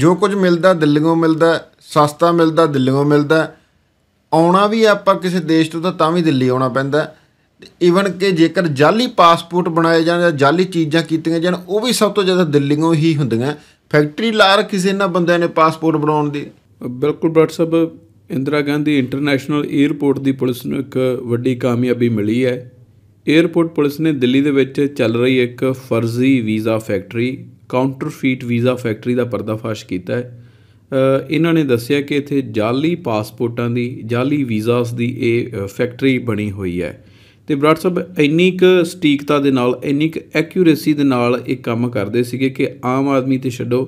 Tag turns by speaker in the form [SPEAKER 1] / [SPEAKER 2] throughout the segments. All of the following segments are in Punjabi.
[SPEAKER 1] ਜੋ ਕੁਝ ਮਿਲਦਾ ਦਿੱਲੀੋਂ ਮਿਲਦਾ ਸਸਤਾ ਮਿਲਦਾ ਦਿੱਲੀੋਂ ਮਿਲਦਾ ਆਉਣਾ ਵੀ ਆਪਾਂ ਕਿਸੇ ਦੇਸ਼ ਤੋਂ ਤਾਂ ਤਾਂ ਵੀ ਦਿੱਲੀ ਆਉਣਾ ਪੈਂਦਾ ਇਵਨ ਕਿ ਜੇਕਰ ਜਾਲੀ ਪਾਸਪੋਰਟ ਬਣਾਏ ਜਾਣ ਜਾਂ ਜਾਲੀ ਚੀਜ਼ਾਂ ਕੀਤੀਆਂ ਜਾਣ ਉਹ ਵੀ ਸਭ ਤੋਂ ਜ਼ਿਆਦਾ ਦਿੱਲੀੋਂ ਹੀ ਹੁੰਦੀਆਂ ਫੈਕਟਰੀ ਲਾਰ ਕਿਸੇ ਨਾ ਇਹਨਾਂ ਬੰਦਿਆਂ ਨੇ ਪਾਸਪੋਰਟ ਬਣਾਉਣ ਦੀ ਬਿਲਕੁਲ ਬ੍ਰਟ ਸਾਹਿਬ
[SPEAKER 2] ਇੰਦਰਾ ਗਾਂਧੀ ਇੰਟਰਨੈਸ਼ਨਲ 에ਅਰਪੋਰਟ ਦੀ ਪੁਲਿਸ ਨੂੰ ਇੱਕ ਵੱਡੀ ਕਾਮਯਾਬੀ ਮਿਲੀ ਹੈ 에ਅਰਪੋਰਟ ਪੁਲਿਸ ਨੇ ਦਿੱਲੀ ਦੇ ਵਿੱਚ ਚੱਲ ਰਹੀ ਇੱਕ ਫਰਜ਼ੀ visa factory counterfeit visa factory ਦਾ ਪਰਦਾਫਾਸ਼ ਕੀਤਾ ਹੈ ਇਹਨਾਂ ਨੇ ਦੱਸਿਆ ਕਿ ਇੱਥੇ ਜਾਲੀ ਪਾਸਪੋਰਟਾਂ ਦੀ ਜਾਲੀ ਵੀਜ਼ਾਸ ਦੀ ਇਹ ਫੈਕਟਰੀ ਬਣੀ ਹੋਈ ਹੈ ਤੇ ਬਰਾੜ ਸਾਹਿਬ ਇੰਨੀ ਕੁ ਸਟੀਕਤਾ ਦੇ ਨਾਲ ਇੰਨੀ ਕੁ ਐਕਿਊਰੇਸੀ ਦੇ ਨਾਲ ਇਹ ਕੰਮ ਕਰਦੇ ਸੀਗੇ ਕਿ ਆਮ ਆਦਮੀ ਤੇ ਛੱਡੋ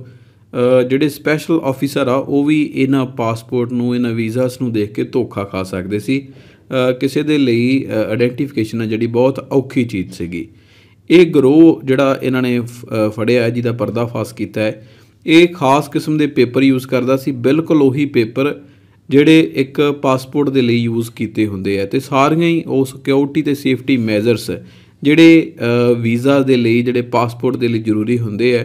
[SPEAKER 2] ਜਿਹੜੇ ਸਪੈਸ਼ਲ ਆਫੀਸਰ ਆ ਉਹ ਵੀ ਇਹਨਾਂ ਪਾਸਪੋਰਟ ਨੂੰ ਇਹਨਾਂ ਵੀਜ਼ਾਸ ਨੂੰ ਦੇਖ ਕੇ ਧੋਖਾ ਖਾ ਸਕਦੇ ਸੀ ਕਿਸੇ ਦੇ ਲਈ ਆਇਡੈਂਟੀਫਿਕੇਸ਼ਨ ਆ ਜਿਹੜੀ ਬਹੁਤ ਔਖੀ ਚੀਜ਼ ਸੀਗੀ ਇਹ ਗਰੋਹ ਜਿਹੜਾ ਇਹਨਾਂ ਨੇ ਫੜਿਆ ਜਿਹਦਾ ਫਾਸ ਕੀਤਾ ਹੈ ਇਹ ਖਾਸ ਕਿਸਮ ਦੇ ਪੇਪਰ ਯੂਜ਼ ਕਰਦਾ ਸੀ ਬਿਲਕੁਲ ਉਹੀ ਪੇਪਰ ਜਿਹੜੇ ਇੱਕ ਪਾਸਪੋਰਟ ਦੇ ਲਈ ਯੂਜ਼ ਕੀਤੇ ਹੁੰਦੇ ਆ ਤੇ ਸਾਰੀਆਂ ਹੀ ਉਹ ਸਿਕਿਉਰਿਟੀ ਤੇ ਸੇਫਟੀ ਮੈਜ਼ਰਸ ਜਿਹੜੇ ਵੀਜ਼ਾ ਦੇ ਲਈ ਜਿਹੜੇ ਪਾਸਪੋਰਟ ਦੇ ਲਈ ਜ਼ਰੂਰੀ ਹੁੰਦੇ ਆ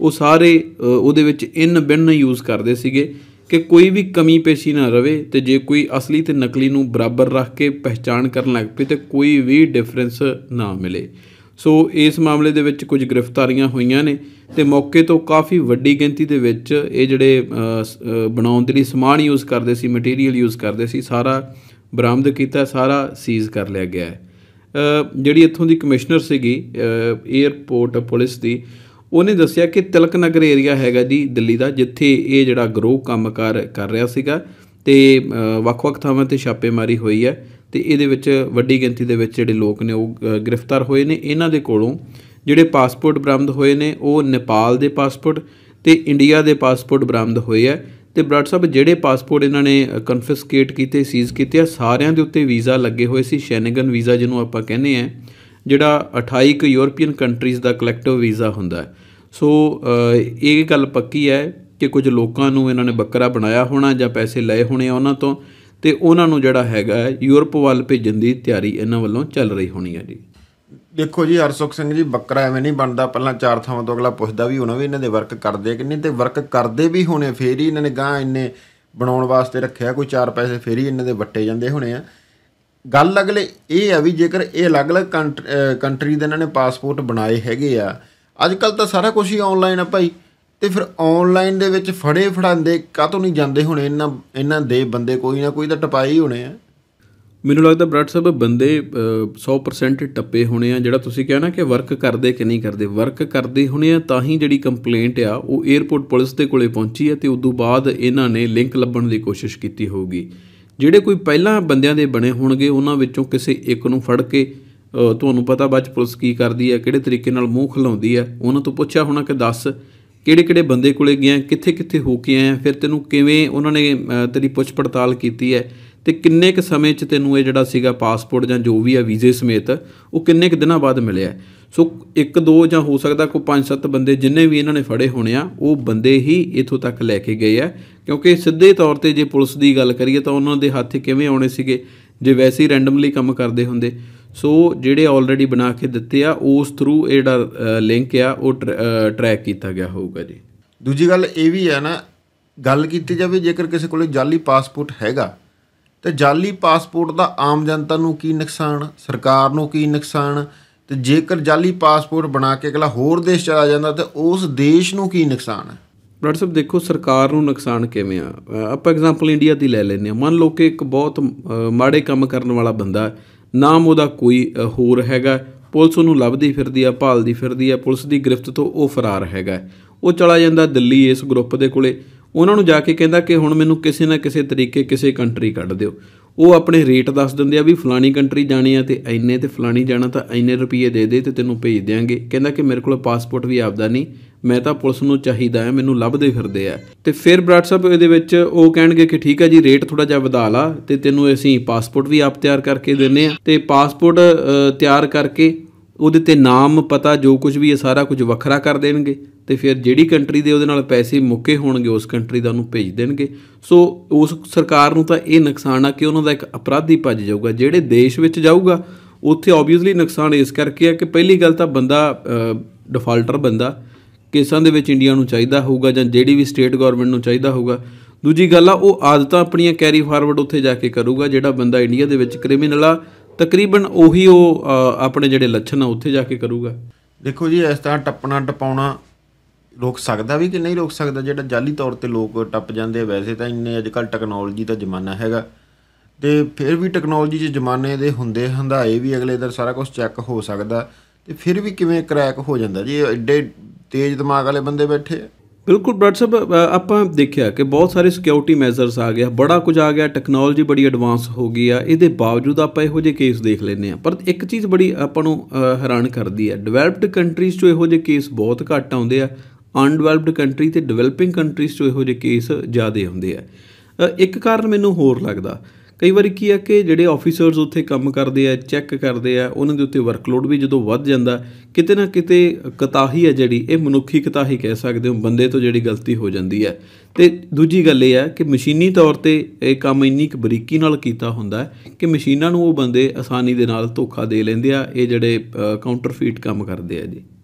[SPEAKER 2] ਉਹ ਸਾਰੇ ਉਹਦੇ ਵਿੱਚ ਇਨ ਬਿਨ ਯੂਜ਼ ਕਰਦੇ ਸੀਗੇ ਕਿ ਕੋਈ ਵੀ ਕਮੀ ਪੇਸ਼ੀ ਨਾ ਰਵੇ ਤੇ ਜੇ ਕੋਈ ਅਸਲੀ ਤੇ ਨਕਲੀ ਨੂੰ ਬਰਾਬਰ ਰੱਖ ਕੇ ਪਛਾਣ ਕਰਨ ਲੱਗ ਪਏ ਤੇ ਕੋਈ ਵੀ ਡਿਫਰੈਂਸ ਨਾ ਮਿਲੇ ਸੋ ਇਸ ਮਾਮਲੇ ਦੇ ਵਿੱਚ ਕੁਝ ਗ੍ਰਿਫਤਾਰੀਆਂ ਹੋਈਆਂ ਨੇ ਤੇ ਮੌਕੇ ਤੋਂ ਕਾਫੀ ਵੱਡੀ ਗਿਣਤੀ ਦੇ ਵਿੱਚ ਇਹ ਜਿਹੜੇ ਬਣਾਉਣ ਦੇ ਲਈ ਸਮਾਨ ਯੂਜ਼ ਕਰਦੇ ਸੀ ਮਟੀਰੀਅਲ ਯੂਜ਼ ਕਰਦੇ ਸੀ ਸਾਰਾ ਬਰਾਮਦ ਕੀਤਾ ਸਾਰਾ ਸੀਜ਼ ਕਰ ਲਿਆ ਗਿਆ ਜਿਹੜੀ ਇੱਥੋਂ ਦੀ ਕਮਿਸ਼ਨਰ ਸੀਗੀ 에어ਪੋਰਟ ਪੁਲਿਸ ਦੀ ਉਹਨੇ ਦੱਸਿਆ ਕਿ ਤਿਲਕ ਨਗਰ ਏਰੀਆ ਹੈਗਾ ਜੀ ਦਿੱਲੀ ਦਾ ਜਿੱਥੇ ਇਹ ਜਿਹੜਾ ਗਰੋਹ ਕੰਮ ਕਰ ਰਿਹਾ ਸੀਗਾ ਤੇ ਵੱਖ-ਵੱਖ ਥਾਵਾਂ ਤੇ ਛਾਪੇਮਾਰੀ ਹੋਈ ਹੈ ਤੇ ਇਹਦੇ ਵਿੱਚ ਵੱਡੀ ਗਿਣਤੀ ਦੇ ਵਿੱਚ ਜਿਹੜੇ ਲੋਕ ਨੇ ਉਹ ਗ੍ਰਿਫਤਾਰ ਹੋਏ ਨੇ ਇਹਨਾਂ ਦੇ ਕੋਲੋਂ ਜਿਹੜੇ ਪਾਸਪੋਰਟ ਬਰਾਮਦ ਹੋਏ ਨੇ ਉਹ ਨੇਪਾਲ ਦੇ ਪਾਸਪੋਰਟ ਤੇ ਇੰਡੀਆ ਦੇ ਪਾਸਪੋਰਟ ਬਰਾਮਦ ਹੋਏ ਆ ਤੇ ਬਰਾੜ ਸਾਹਿਬ ਜਿਹੜੇ ਪਾਸਪੋਰਟ ਇਹਨਾਂ ਨੇ ਕਨਫਿਸਕੇਟ ਕੀਤੇ ਸੀਜ਼ ਕੀਤੇ ਆ ਸਾਰਿਆਂ ਦੇ ਉੱਤੇ ਵੀਜ਼ਾ ਲੱਗੇ ਹੋਏ ਸੀ ਸ਼ੈਨਗਨ ਵੀਜ਼ਾ ਜਿਹਨੂੰ ਆਪਾਂ ਕਹਿੰਦੇ ਆ ਜਿਹੜਾ 28 ਕ ਯੂਰੋਪੀਅਨ ਕੰਟਰੀਜ਼ ਦਾ ਕਲੈਕਟਿਵ ਵੀਜ਼ਾ ਹੁੰਦਾ ਹੈ ਸੋ ਇਹ ਗੱਲ ਪੱਕੀ ਹੈ ਕਿ ਕੁਝ ਲੋਕਾਂ ਨੂੰ ਇਹਨਾਂ ਨੇ ਬੱਕਰਾ ਬਣਾਇਆ ਹੋਣਾ ਜਾਂ ਪੈਸੇ ਲਏ ਹੋਣੇ ਉਹਨਾਂ ਤੋਂ ਤੇ ਉਹਨਾਂ ਨੂੰ ਜਿਹੜਾ ਹੈਗਾ ਯੂਰਪ ਵੱਲ ਭੇਜਣ ਦੀ ਤਿਆਰੀ ਇਹਨਾਂ ਵੱਲੋਂ ਚੱਲ ਰਹੀ ਹੋਣੀ ਹੈ ਜੀ
[SPEAKER 1] ਦੇਖੋ ਜੀ ਹਰਸੁਖ ਸਿੰਘ ਜੀ ਬੱਕਰਾ ਐਵੇਂ ਨਹੀਂ ਬਣਦਾ ਪਹਿਲਾਂ ਚਾਰ ਥਾਵਾਂ ਤੋਂ ਅਗਲਾ ਪੁੱਛਦਾ ਵੀ ਉਹਨਾਂ ਵੀ ਇਹਨਾਂ ਦੇ ਵਰਕ ਕਰਦੇ ਕਿ ਨਹੀਂ ਤੇ ਵਰਕ ਕਰਦੇ ਵੀ ਹੋਣੇ ਫੇਰ ਹੀ ਇਹਨਾਂ ਨੇ ਗਾਂ ਇੰਨੇ ਬਣਾਉਣ ਵਾਸਤੇ ਰੱਖਿਆ ਕੋਈ ਚਾਰ ਪੈਸੇ ਫੇਰ ਹੀ ਇਹਨਾਂ ਦੇ ਵੱਟੇ ਜਾਂਦੇ ਹੋਣੇ ਆ ਗੱਲ ਅਗਲੇ ਇਹ ਆ ਵੀ ਜੇਕਰ ਇਹ ਅਲੱਗ-ਅਲੱਗ ਕੰਟਰੀ ਦੇ ਇਹਨਾਂ ਨੇ ਪਾਸਪੋਰਟ ਬਣਾਏ ਹੈਗੇ ਆ ਅੱਜ ਕੱਲ ਤਾਂ ਸਾਰਾ ਕੁਝ ਹੀ ਆਨਲਾਈਨ ਆ ਭਾਈ ਤੇ ਫਿਰ ਆਨਲਾਈਨ ਦੇ ਵਿੱਚ ਫੜੇ ਫੜਾਂਦੇ ਕਾਤੋਂ ਨਹੀਂ ਜਾਂਦੇ ਹੁਣ ਇਹਨਾਂ ਇਹਨਾਂ ਦੇ ਬੰਦੇ ਕੋਈ ਨਾ ਕੋਈ ਤਾਂ ਟਪਾਈ ਹੋਣੇ ਆ
[SPEAKER 2] ਮੈਨੂੰ ਲੱਗਦਾ ਬ੍ਰਾਟ ਸਾਹਿਬ ਬੰਦੇ 100% ਟੱਪੇ ਹੋਣੇ ਆ ਜਿਹੜਾ ਤੁਸੀਂ ਕਿਹਾ ਨਾ ਕਿ ਵਰਕ ਕਰਦੇ ਕਿ ਨਹੀਂ ਕਰਦੇ ਵਰਕ ਕਰਦੇ ਹੋਣੇ ਆ ਤਾਂ ਹੀ ਜਿਹੜੀ ਕੰਪਲੇਂਟ ਆ ਉਹ 에어ਪੋਰਟ ਪੁਲਿਸ ਦੇ ਕੋਲੇ ਪਹੁੰਚੀ ਹੈ ਤੇ ਉਦੋਂ ਬਾਅਦ ਇਹਨਾਂ ਨੇ ਲਿੰਕ ਲੱਭਣ ਦੀ ਕੋਸ਼ਿਸ਼ ਕੀਤੀ ਹੋਊਗੀ ਜਿਹੜੇ ਕੋਈ ਪਹਿਲਾਂ ਬੰਦਿਆਂ ਦੇ ਬਣੇ ਹੋਣਗੇ ਉਹਨਾਂ ਵਿੱਚੋਂ ਕਿਸੇ ਇੱਕ ਨੂੰ ਫੜ ਕੇ ਤੁਹਾਨੂੰ ਪਤਾ ਬਾਅਦ ਪੁਲਿਸ ਕੀ ਕਰਦੀ ਹੈ ਕਿਹੜੇ ਤਰੀਕੇ ਨਾਲ ਮੂੰਹ ਖਲਾਉਂਦੀ ਹੈ ਉਹਨਾਂ ਤੋਂ ਪੁੱਛਿਆ ਹੋਣਾ ਕਿ ਦੱਸ ਕਿਹੜੇ ਕਿਹੜੇ ਬੰਦੇ ਕੋਲੇ ਗਿਆ ਕਿੱਥੇ ਕਿੱਥੇ ਹੋ ਕੇ ਆਇਆ ਫਿਰ ਤੈਨੂੰ ਕਿਵੇਂ ਉਹਨਾਂ ਨੇ ਤੇਰੀ ਪੁੱਛ ਪੜਤਾਲ ਕੀਤੀ ਹੈ ਤੇ ਕਿੰਨੇ ਕ ਸਮੇਂ 'ਚ ਤੈਨੂੰ ਇਹ ਜਿਹੜਾ ਸੀਗਾ ਪਾਸਪੋਰਟ ਜਾਂ ਜੋ ਵੀ ਆ ਵੀਜ਼ੇ ਸਮੇਤ ਉਹ ਕਿੰਨੇ ਕ ਦਿਨਾਂ ਬਾਅਦ ਮਿਲਿਆ ਸੋ ਇੱਕ ਦੋ ਜਾਂ ਹੋ ਸਕਦਾ ਕੋਈ ਪੰਜ ਸੱਤ ਬੰਦੇ ਜਿੰਨੇ ਵੀ ਇਹਨਾਂ ਨੇ ਫੜੇ ਹੋਣੇ ਆ ਉਹ ਬੰਦੇ ਹੀ ਇਥੋਂ ਤੱਕ ਲੈ ਕੇ ਗਏ ਆ ਕਿਉਂਕਿ ਸਿੱਧੇ ਤੌਰ ਤੇ ਜੇ ਪੁਲਿਸ ਦੀ ਗੱਲ ਕਰੀਏ ਤਾਂ ਉਹਨਾਂ ਦੇ ਹੱਥ ਕਿਵੇਂ ਆਉਣੇ ਸੀਗੇ ਜੇ ਵੈਸੇ ਹੀ ਰੈਂਡਮਲੀ ਕੰਮ ਕਰਦੇ ਹੁੰਦੇ ਸੋ ਜਿਹੜੇ ਆਲਰੇਡੀ ਬਣਾ ਕੇ ਦਿੱਤੇ ਆ ਉਸ
[SPEAKER 1] ਥਰੂ ਜਿਹੜਾ ਲਿੰਕ ਆ ਉਹ ਟਰੈਕ ਕੀਤਾ ਗਿਆ ਹੋਊਗਾ ਜੀ ਦੂਜੀ ਗੱਲ ਇਹ ਵੀ ਹੈ ਨਾ ਗੱਲ ਕੀਤੀ ਜਾਵੇ ਜੇਕਰ ਕਿਸੇ ਕੋਲੇ ਜਾਲੀ ਪਾਸਪੋਰਟ ਹੈਗਾ ਤੇ ਜਾਲੀ ਪਾਸਪੋਰਟ ਦਾ ਆਮ ਜਨਤਾ ਨੂੰ ਕੀ ਨੁਕਸਾਨ ਸਰਕਾਰ ਨੂੰ ਕੀ ਨੁਕਸਾਨ ਤੇ ਜੇਕਰ ਜਾਲੀ ਪਾਸਪੋਰਟ ਬਣਾ ਕੇ ਅਗਲਾ ਹੋਰ ਦੇਸ਼ ਚਲਾ ਜਾਂਦਾ ਤੇ ਉਸ ਦੇਸ਼ ਨੂੰ ਕੀ ਨੁਕਸਾਨ ਹੈ ਡਾਕਟਰ ਸਾਹਿਬ ਦੇਖੋ
[SPEAKER 2] ਸਰਕਾਰ ਨੂੰ ਨੁਕਸਾਨ ਕਿਵੇਂ ਆ ਆਪਾਂ ਐਗਜ਼ਾਮਪਲ ਇੰਡੀਆ ਦੀ ਲੈ ਲੈਨੇ ਆ ਮੰਨ ਲਓ ਕਿ ਇੱਕ ਬਹੁਤ ਮਾੜੇ ਕੰਮ ਕਰਨ ਵਾਲਾ ਬੰਦਾ ਨਾਮ ਉਹਦਾ ਕੋਈ ਹੋਰ ਹੈਗਾ ਪੁਲਿਸ ਉਹਨੂੰ ਲੱਭਦੀ ਫਿਰਦੀ ਆ ਭਾਲਦੀ ਫਿਰਦੀ ਆ ਪੁਲਿਸ ਦੀ ਗ੍ਰਿਫਤ ਤੋਂ ਉਹ ਫਰਾਰ ਹੈਗਾ ਉਹ ਚਲਾ ਜਾਂਦਾ ਦਿੱਲੀ ਇਸ ਗਰੁੱਪ ਦੇ ਕੋਲੇ ਉਹਨਾਂ ਨੂੰ ਜਾ ਕੇ ਕਹਿੰਦਾ ਕਿ ਹੁਣ ਮੈਨੂੰ ਕਿਸੇ ਨਾ ਕਿਸੇ ਤਰੀਕੇ ਕਿਸੇ ਕੰਟਰੀ ਕੱਢ ਦਿਓ ਉਹ ਆਪਣੇ ਰੇਟ ਦੱਸ ਦਿੰਦੇ ਆ ਵੀ ਫਲਾਣੀ ਕੰਟਰੀ ਜਾਣੀ ਆ ਤੇ ਐਨੇ ਤੇ ਫਲਾਣੀ ਜਾਣਾ ਤਾਂ ਐਨੇ ਰੁਪਏ ਦੇ ਦੇ ਤੇ ਤੈਨੂੰ ਭੇਜ ਦੇਾਂਗੇ ਕਹਿੰਦਾ ਕਿ ਮੇਰੇ ਕੋਲ ਪਾਸਪੋਰਟ ਵੀ ਆਪਦਾ ਨਹੀਂ ਮੈਂ ਤਾਂ ਪੁਲਿਸ ਨੂੰ ਚਾਹੀਦਾ ਹੈ ਮੈਨੂੰ ਲੱਭਦੇ ਫਿਰਦੇ ਆ ਤੇ ਫਿਰ ਸਾਹਿਬ ਇਹਦੇ ਵਿੱਚ ਉਹ ਕਹਿਣਗੇ ਕਿ ਠੀਕ ਹੈ ਜੀ ਰੇਟ ਥੋੜਾ ਜਿਹਾ ਵਧਾ ਲਾ ਤੇ ਤੈਨੂੰ ਅਸੀਂ ਪਾਸਪੋਰਟ ਵੀ ਆਪ ਤਿਆਰ ਕਰਕੇ ਦਿੰਨੇ ਆ ਤੇ ਪਾਸਪੋਰਟ ਤਿਆਰ ਕਰਕੇ ਉਹਦੇ ਤੇ ਨਾਮ ਪਤਾ ਜੋ ਕੁਝ ਵੀ ਇਹ ਸਾਰਾ ਕੁਝ ਵੱਖਰਾ ਕਰ ਦੇਣਗੇ ਤੇ ਫਿਰ ਜਿਹੜੀ ਕੰਟਰੀ ਦੇ ਉਹਦੇ ਨਾਲ ਪੈਸੇ ਮੁੱਕੇ ਹੋਣਗੇ ਉਸ ਕੰਟਰੀ ਦਾ ਉਹਨੂੰ ਭੇਜ ਦੇਣਗੇ ਸੋ ਉਸ ਸਰਕਾਰ ਨੂੰ ਤਾਂ ਇਹ ਨੁਕਸਾਨ ਆ ਕਿ ਉਹਨਾਂ ਦਾ ਇੱਕ ਅਪਰਾਧੀ ਭੱਜ ਜਾਊਗਾ ਜਿਹੜੇ ਦੇਸ਼ ਵਿੱਚ ਜਾਊਗਾ ਉੱਥੇ ਆਬਵੀਅਸਲੀ ਨੁਕਸਾਨ ਇਸ ਕਰਕੇ ਆ ਕਿ ਪਹਿਲੀ ਗੱਲ ਤਾਂ ਬੰਦਾ ਡਿਫਾਲਟਰ ਬੰਦਾ ਕੇਸਾਂ ਦੇ ਵਿੱਚ ਇੰਡੀਆ ਨੂੰ ਚਾਹੀਦਾ ਹੋਊਗਾ ਜਾਂ ਜਿਹੜੀ ਵੀ ਸਟੇਟ ਗਵਰਨਮੈਂਟ ਨੂੰ ਚਾਹੀਦਾ ਹੋਊਗਾ ਦੂਜੀ ਗੱਲ ਆ ਉਹ ਆਦਤਾਂ ਆਪਣੀਆਂ ਕੈਰੀ ਫਾਰਵਰਡ ਉੱਥੇ ਜਾ ਕੇ ਕਰੂਗਾ ਜਿਹੜਾ ਬੰਦਾ ਇੰਡੀਆ ਦੇ ਵਿੱਚ ਕ੍ਰਿਮੀਨਲ ਆ ਤਕਰੀਬਨ ਉਹੀ ਉਹ ਆਪਣੇ ਜਿਹੜੇ ਲੱਛਣ ਆ ਉੱਥੇ ਜਾ ਕੇ ਕਰੂਗਾ
[SPEAKER 1] ਦੇਖੋ ਜੀ ਇਸ ਤਰ੍ਹਾਂ ਟੱਪਣਾ ਟਪਾਉਣਾ ਰੋਕ ਸਕਦਾ ਵੀ ਕਿ ਨਹੀਂ ਰੋਕ ਸਕਦਾ ਜਿਹੜਾ ਜਾਲੀ ਤੌਰ ਤੇ ਲੋਕ ਟੱਪ ਜਾਂਦੇ ਵੈਸੇ ਤਾਂ ਇੰਨੇ ਅੱਜ ਕੱਲ ਟੈਕਨੋਲੋਜੀ ਦਾ ਜ਼ਮਾਨਾ ਹੈਗਾ ਤੇ ਫਿਰ ਵੀ ਟੈਕਨੋਲੋਜੀ ਦੇ ਜ਼ਮਾਨੇ ਦੇ ਹੁੰਦੇ ਹੰਦਾਏ ਵੀ ਅਗਲੇ ਦਰ ਸਾਰਾ ਕੁਝ ਚੈੱਕ ਹੋ ਸਕਦਾ ਤੇ ਫਿਰ ਵੀ ਕਿਵੇਂ ਕ੍ਰੈਕ ਹੋ ਜਾਂਦਾ ਜੀ ਐਡੇ ਤੇਜ਼ ਦਿਮਾਗ ਵਾਲੇ ਬੰਦੇ ਬੈਠੇ ਆ ਬਿਲਕੁਲ ਬ੍ਰਦਰ ਸਾਹਿਬ
[SPEAKER 2] ਆਪਾਂ ਦੇਖਿਆ ਕਿ ਬਹੁਤ ਸਾਰੇ ਸਿਕਿਉਰਿਟੀ ਮੈਜ਼ਰਸ ਆ ਗਿਆ ਬੜਾ ਕੁਝ ਆ ਗਿਆ ਟੈਕਨੋਲੋਜੀ ਬੜੀ ਐਡਵਾਂਸ ਹੋ ਗਈ ਆ ਇਹਦੇ ਬਾਵਜੂਦ ਆਪਾਂ ਇਹੋ ਜਿਹੇ ਕੇਸ ਦੇਖ ਲੈਨੇ ਆ ਪਰ ਇੱਕ ਚੀਜ਼ ਬੜੀ ਆਪਾਂ ਨੂੰ ਹੈਰਾਨ ਕਰਦੀ ਆ ਡਿਵੈਲਪਡ ਕੰਟਰੀਜ਼ 'ਚ ਇਹੋ ਜਿਹੇ ਕੇਸ ਬਹੁਤ ਘੱਟ ਆਉਂਦੇ ਆ ਅਨਡਿਵੈਲਪਡ ਕੰਟਰੀ ਤੇ ਡਿਵੈਲਪਿੰਗ ਕੰਟਰੀਜ਼ 'ਚ ਇਹੋ ਜਿਹੇ ਕੇਸ ਜ਼ਿਆਦਾ ਹੁੰਦੇ ਆ ਇੱਕ ਕਾਰਨ ਮੈਨੂੰ ਹੋਰ ਲੱਗਦਾ ਕਈ ਵਾਰੀ ਕੀ ਆ ਕਿ ਜਿਹੜੇ ਆਫੀਸਰਸ ਉੱਥੇ ਕੰਮ ਕਰਦੇ ਆ ਚੈੱਕ ਕਰਦੇ ਆ ਉਹਨਾਂ ਦੇ ਉੱਤੇ ਵਰਕਲੋਡ ਵੀ ਜਦੋਂ ਵੱਧ ਜਾਂਦਾ ਕਿਤੇ ਨਾ ਕਿਤੇ ਕਤਾਹੀ ਆ ਜਿਹੜੀ ਇਹ ਮਨੁੱਖੀ ਕਤਾਹੀ ਕਹਿ ਸਕਦੇ ਹੋ ਬੰਦੇ ਤੋਂ ਜਿਹੜੀ ਗਲਤੀ ਹੋ ਜਾਂਦੀ ਹੈ ਤੇ ਦੂਜੀ ਗੱਲ ਇਹ ਆ ਕਿ ਮਸ਼ੀਨੀ ਤੌਰ ਤੇ ਇਹ ਕੰਮ ਇੰਨੀ ਕੁ ਬਰੀਕੀ ਨਾਲ ਕੀਤਾ ਹੁੰਦਾ ਕਿ ਮਸ਼ੀਨਾਂ ਨੂੰ ਉਹ ਬੰਦੇ ਆਸਾਨੀ ਦੇ ਨਾਲ ਧੋਖਾ ਦੇ ਲੈਂਦੇ ਆ ਇਹ ਜਿਹੜੇ ਕਾਊਂਟਰਫੀਟ ਕੰਮ ਕਰਦੇ ਆ ਜੀ